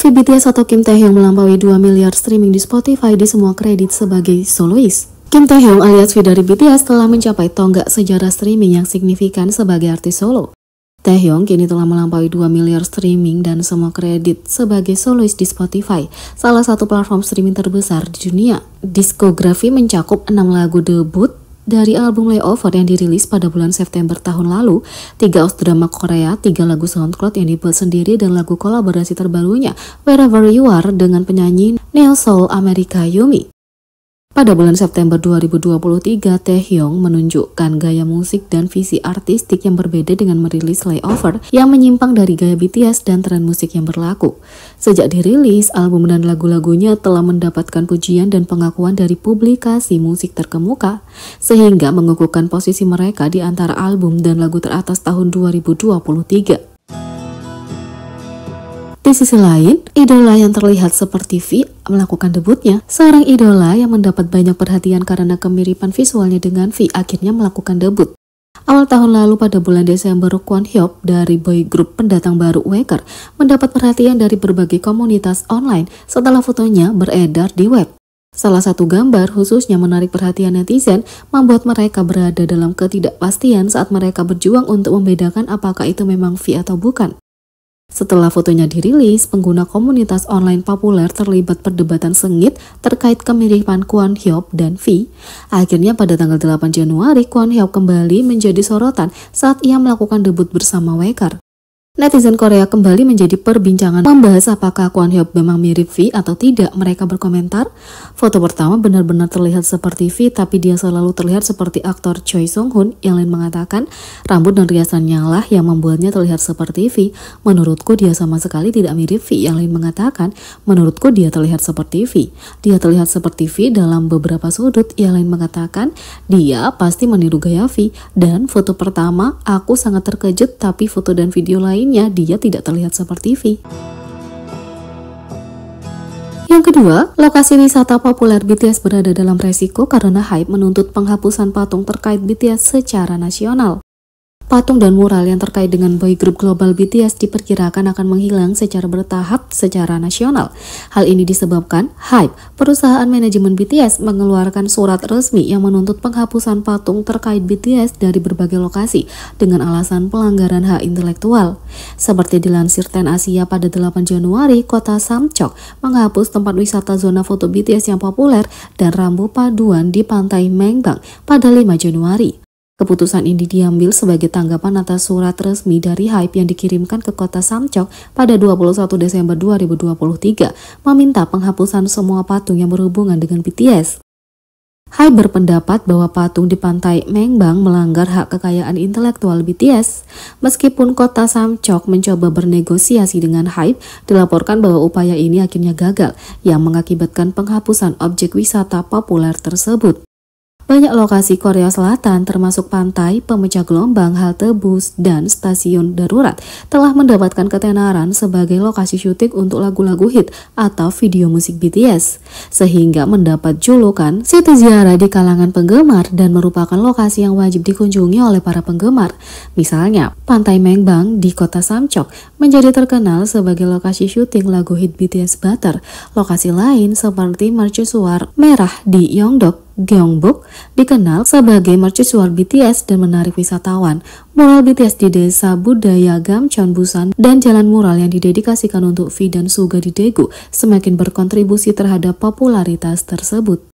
Si BTS atau Kim Taehyung melampaui 2 miliar streaming di Spotify di semua kredit sebagai solois. Kim Taehyung alias V dari BTS telah mencapai tonggak sejarah streaming yang signifikan sebagai artis solo. Taehyung kini telah melampaui 2 miliar streaming dan semua kredit sebagai solois di Spotify, salah satu platform streaming terbesar di dunia. Diskografi mencakup 6 lagu debut dari album Layover yang dirilis pada bulan September tahun lalu, tiga os drama Korea, tiga lagu SoundCloud yang dibuat sendiri dan lagu kolaborasi terbarunya Wherever You Are dengan penyanyi Neo Soul Amerika Yumi. Pada bulan September 2023, Taehyung menunjukkan gaya musik dan visi artistik yang berbeda dengan merilis Layover yang menyimpang dari gaya BTS dan tren musik yang berlaku. Sejak dirilis, album dan lagu-lagunya telah mendapatkan pujian dan pengakuan dari publikasi musik terkemuka, sehingga mengukuhkan posisi mereka di antara album dan lagu teratas tahun 2023. Di sisi lain, idola yang terlihat seperti V melakukan debutnya, seorang idola yang mendapat banyak perhatian karena kemiripan visualnya dengan V akhirnya melakukan debut. Awal tahun lalu pada bulan Desember, Kwon Hyop dari boy group pendatang baru Waker mendapat perhatian dari berbagai komunitas online setelah fotonya beredar di web. Salah satu gambar khususnya menarik perhatian netizen membuat mereka berada dalam ketidakpastian saat mereka berjuang untuk membedakan apakah itu memang V atau bukan. Setelah fotonya dirilis, pengguna komunitas online populer terlibat perdebatan sengit terkait kemiripan Kwon Hyop dan V. Akhirnya pada tanggal 8 Januari, Kwon Hyop kembali menjadi sorotan saat ia melakukan debut bersama Waker. Netizen Korea kembali menjadi perbincangan membahas apakah Kwon Hyuk memang mirip V atau tidak. Mereka berkomentar, foto pertama benar-benar terlihat seperti V tapi dia selalu terlihat seperti aktor Choi Sung hun Yang lain mengatakan, rambut dan riasannya lah yang membuatnya terlihat seperti V. Menurutku dia sama sekali tidak mirip V. Yang lain mengatakan, menurutku dia terlihat seperti V. Dia terlihat seperti V dalam beberapa sudut. Yang lain mengatakan, dia pasti meniru gaya V. Dan foto pertama, aku sangat terkejut tapi foto dan video lain Artinya dia tidak terlihat seperti V. Yang kedua, lokasi wisata populer BTS berada dalam resiko karena hype menuntut penghapusan patung terkait BTS secara nasional. Patung dan mural yang terkait dengan boy group global BTS diperkirakan akan menghilang secara bertahap secara nasional. Hal ini disebabkan Hype, perusahaan manajemen BTS mengeluarkan surat resmi yang menuntut penghapusan patung terkait BTS dari berbagai lokasi dengan alasan pelanggaran hak intelektual. Seperti dilansir Ten Asia pada 8 Januari, kota Samchok menghapus tempat wisata zona foto BTS yang populer dan rambu paduan di pantai Mengbang pada 5 Januari. Keputusan ini diambil sebagai tanggapan atas surat resmi dari Hype yang dikirimkan ke kota Samcok pada 21 Desember 2023 meminta penghapusan semua patung yang berhubungan dengan BTS. Hai berpendapat bahwa patung di pantai Mengbang melanggar hak kekayaan intelektual BTS. Meskipun kota Samcok mencoba bernegosiasi dengan Hype, dilaporkan bahwa upaya ini akhirnya gagal, yang mengakibatkan penghapusan objek wisata populer tersebut. Banyak lokasi Korea Selatan termasuk pantai, pemecah gelombang, halte bus, dan stasiun darurat telah mendapatkan ketenaran sebagai lokasi syuting untuk lagu-lagu hit atau video musik BTS, sehingga mendapat julukan Siti Ziarah di kalangan penggemar dan merupakan lokasi yang wajib dikunjungi oleh para penggemar. Misalnya, Pantai Mengbang di kota Samcok menjadi terkenal sebagai lokasi syuting lagu hit BTS Butter. Lokasi lain seperti mercusuar merah di Yongdok Gyeongbuk dikenal sebagai mercusuar BTS dan menarik wisatawan. Mural BTS di desa budaya Gamcheon Busan dan jalan mural yang didedikasikan untuk V dan Suga di Daegu semakin berkontribusi terhadap popularitas tersebut.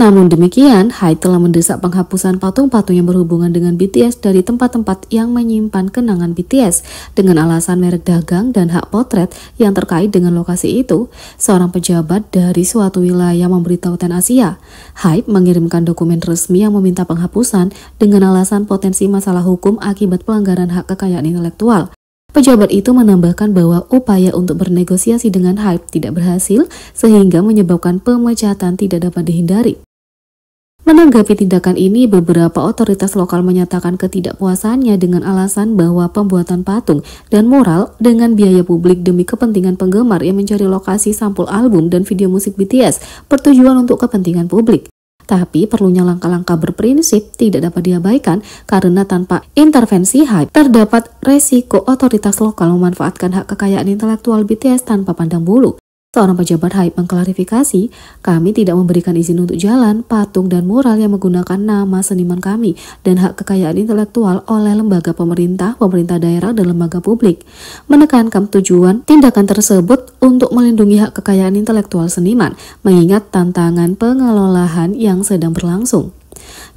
Namun demikian, Hai telah mendesak penghapusan patung-patung yang berhubungan dengan BTS dari tempat-tempat yang menyimpan kenangan BTS dengan alasan merek dagang dan hak potret yang terkait dengan lokasi itu. Seorang pejabat dari suatu wilayah memberitahu Ten Asia, Hai mengirimkan dokumen resmi yang meminta penghapusan dengan alasan potensi masalah hukum akibat pelanggaran hak kekayaan intelektual. Pejabat itu menambahkan bahwa upaya untuk bernegosiasi dengan Hype tidak berhasil sehingga menyebabkan pemecatan tidak dapat dihindari. Menanggapi tindakan ini, beberapa otoritas lokal menyatakan ketidakpuasannya dengan alasan bahwa pembuatan patung dan mural dengan biaya publik demi kepentingan penggemar yang mencari lokasi sampul album dan video musik BTS bertujuan untuk kepentingan publik. Tapi perlunya langkah-langkah berprinsip tidak dapat diabaikan karena tanpa intervensi hype terdapat resiko otoritas lokal memanfaatkan hak kekayaan intelektual BTS tanpa pandang bulu. Seorang pejabat haib mengklarifikasi, kami tidak memberikan izin untuk jalan, patung, dan mural yang menggunakan nama seniman kami dan hak kekayaan intelektual oleh lembaga pemerintah, pemerintah daerah, dan lembaga publik. Menekankan tujuan tindakan tersebut untuk melindungi hak kekayaan intelektual seniman, mengingat tantangan pengelolaan yang sedang berlangsung.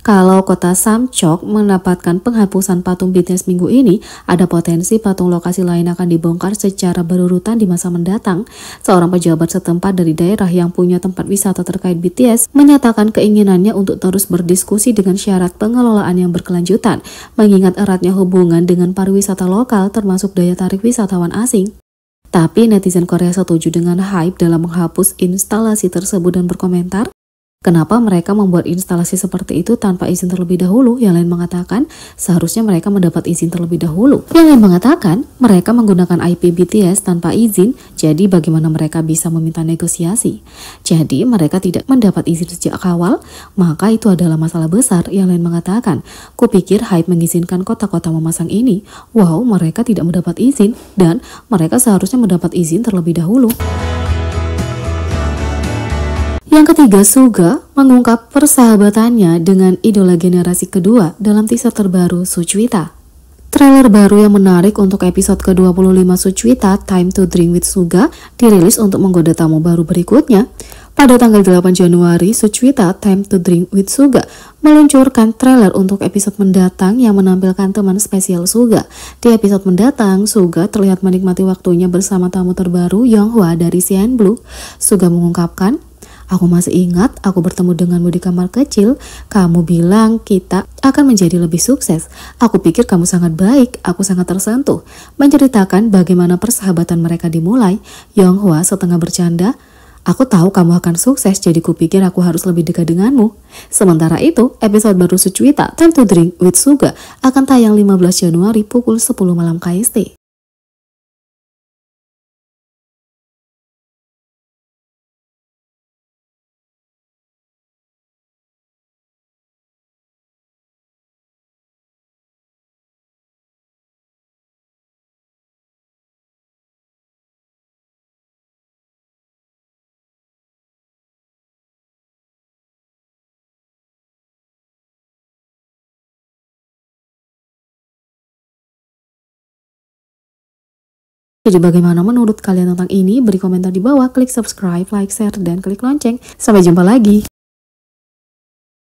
Kalau kota Samchok mendapatkan penghapusan patung BTS minggu ini, ada potensi patung lokasi lain akan dibongkar secara berurutan di masa mendatang. Seorang pejabat setempat dari daerah yang punya tempat wisata terkait BTS menyatakan keinginannya untuk terus berdiskusi dengan syarat pengelolaan yang berkelanjutan, mengingat eratnya hubungan dengan pariwisata lokal termasuk daya tarik wisatawan asing. Tapi netizen Korea setuju dengan hype dalam menghapus instalasi tersebut dan berkomentar, Kenapa mereka membuat instalasi seperti itu tanpa izin terlebih dahulu? Yang lain mengatakan seharusnya mereka mendapat izin terlebih dahulu. Yang lain mengatakan mereka menggunakan IP BTS tanpa izin, jadi bagaimana mereka bisa meminta negosiasi? Jadi mereka tidak mendapat izin sejak awal, maka itu adalah masalah besar. Yang lain mengatakan, kupikir hype mengizinkan kota-kota memasang ini. Wow, mereka tidak mendapat izin dan mereka seharusnya mendapat izin terlebih dahulu. Yang ketiga, Suga mengungkap persahabatannya dengan idola generasi kedua dalam teaser terbaru Suchwita. Trailer baru yang menarik untuk episode ke-25 Suchwita, Time to Drink with Suga dirilis untuk menggoda tamu baru berikutnya. Pada tanggal 8 Januari, Suchwita, Time to Drink with Suga meluncurkan trailer untuk episode mendatang yang menampilkan teman spesial Suga. Di episode mendatang, Suga terlihat menikmati waktunya bersama tamu terbaru Yonghua dari CN Blue. Suga mengungkapkan, Aku masih ingat aku bertemu denganmu di kamar kecil, kamu bilang kita akan menjadi lebih sukses. Aku pikir kamu sangat baik, aku sangat tersentuh. Menceritakan bagaimana persahabatan mereka dimulai, Yonghua setengah bercanda, Aku tahu kamu akan sukses, jadi kupikir aku harus lebih dekat denganmu. Sementara itu, episode baru Sucuita, Time to Drink with Suga, akan tayang 15 Januari pukul 10 malam KST. Jadi bagaimana menurut kalian tentang ini? Beri komentar di bawah, klik subscribe, like, share, dan klik lonceng. Sampai jumpa lagi.